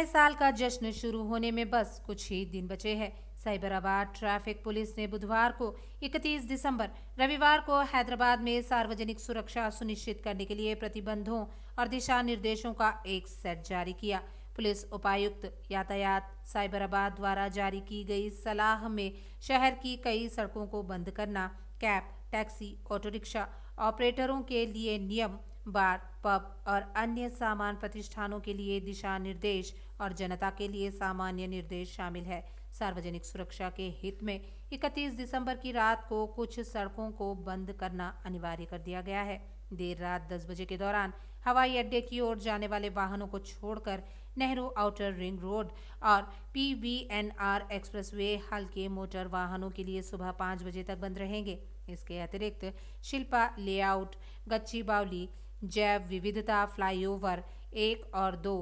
नए साल का जश्न शुरू होने में बस कुछ ही दिन बचे हैं साइबराबाद ट्रैफिक पुलिस ने बुधवार को 31 दिसंबर रविवार को हैदराबाद में सार्वजनिक सुरक्षा सुनिश्चित करने के लिए प्रतिबंधों और दिशा निर्देशों का एक सेट जारी किया पुलिस उपायुक्त यातायात साइबराबाद द्वारा जारी की गई सलाह में शहर की कई सड़कों को बंद करना कैब टैक्सी ऑटो रिक्शा ऑपरेटरों के लिए नियम बार पब और अन्य सामान प्रतिष्ठानों के लिए दिशा निर्देश और जनता के लिए सामान्य निर्देश शामिल है सार्वजनिक सुरक्षा के हित में 31 दिसंबर की रात को कुछ सड़कों को बंद करना अनिवार्य कर दिया गया है देर रात 10 बजे के दौरान हवाई अड्डे की ओर जाने वाले वाहनों को छोड़कर नेहरू आउटर रिंग रोड और P V N R expressway हल्के मोटर वाहनों के लिए सुबह पाँच बजे तक बंद रहेंगे इसके अतिरिक्त शिल्पा लेआउट गच्ची बावली जैव विविधता फ्लाईओवर एक और दो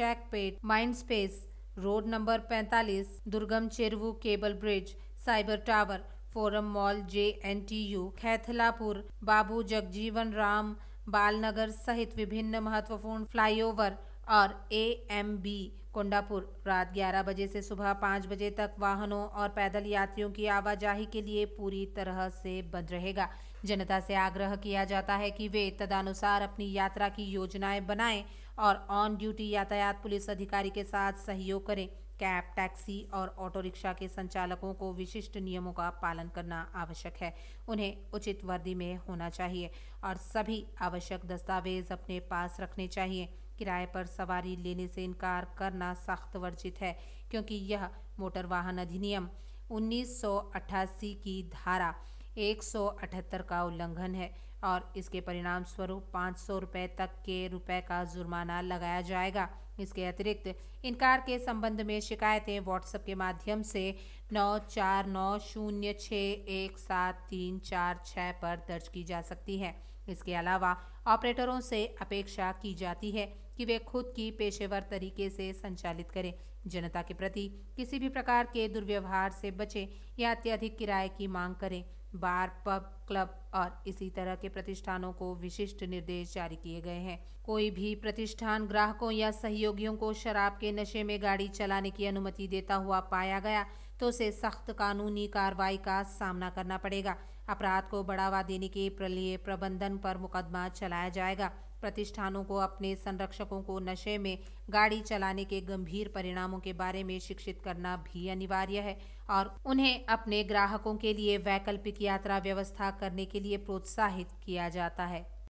पेट mind space road number 45 Durgam Cheruvu cable bridge cyber tower forum mall J N T U Kaithlapur Babu Jagjivan Ram Balanagar सहित विभिन्न महत्वपूर्ण फ्लाईओवर और ए एम बी कोंडापुर रात 11 बजे से सुबह 5 बजे तक वाहनों और पैदल यात्रियों की आवाजाही के लिए पूरी तरह से बंद रहेगा जनता से आग्रह किया जाता है कि वे तदानुसार अपनी यात्रा की योजनाएं बनाएं और ऑन ड्यूटी यातायात पुलिस अधिकारी के साथ सहयोग करें कैब टैक्सी और ऑटो रिक्शा के संचालकों को विशिष्ट नियमों का पालन करना आवश्यक है उन्हें उचित वर्दी में होना चाहिए और सभी आवश्यक दस्तावेज अपने पास रखने चाहिए किराए पर सवारी लेने से इनकार करना सख्त वर्जित है क्योंकि यह मोटर वाहन अधिनियम 1988 की धारा 178 का उल्लंघन है और इसके परिणाम स्वरूप पाँच सौ रुपये तक के रुपए का जुर्माना लगाया जाएगा इसके अतिरिक्त इनकार के संबंध में शिकायतें व्हाट्सएप के माध्यम से नौ चार नौ शून्य छः एक सात तीन चार छः पर दर्ज की जा सकती है इसके अलावा ऑपरेटरों से अपेक्षा की जाती है कि वे खुद की पेशेवर तरीके से संचालित करें जनता के प्रति किसी भी प्रकार के दुर्व्यवहार से बचें या अत्यधिक किराए की मांग करें बार पब क्लब और इसी तरह के प्रतिष्ठानों को विशिष्ट निर्देश जारी किए गए हैं कोई भी प्रतिष्ठान ग्राहकों या सहयोगियों को शराब के नशे में गाड़ी चलाने की अनुमति देता हुआ पाया गया तो उसे सख्त कानूनी कार्रवाई का सामना करना पड़ेगा अपराध को बढ़ावा देने के लिए प्रबंधन पर मुकदमा चलाया जाएगा प्रतिष्ठानों को अपने संरक्षकों को नशे में गाड़ी चलाने के गंभीर परिणामों के बारे में शिक्षित करना भी अनिवार्य है और उन्हें अपने ग्राहकों के लिए वैकल्पिक यात्रा व्यवस्था करने के लिए प्रोत्साहित किया जाता है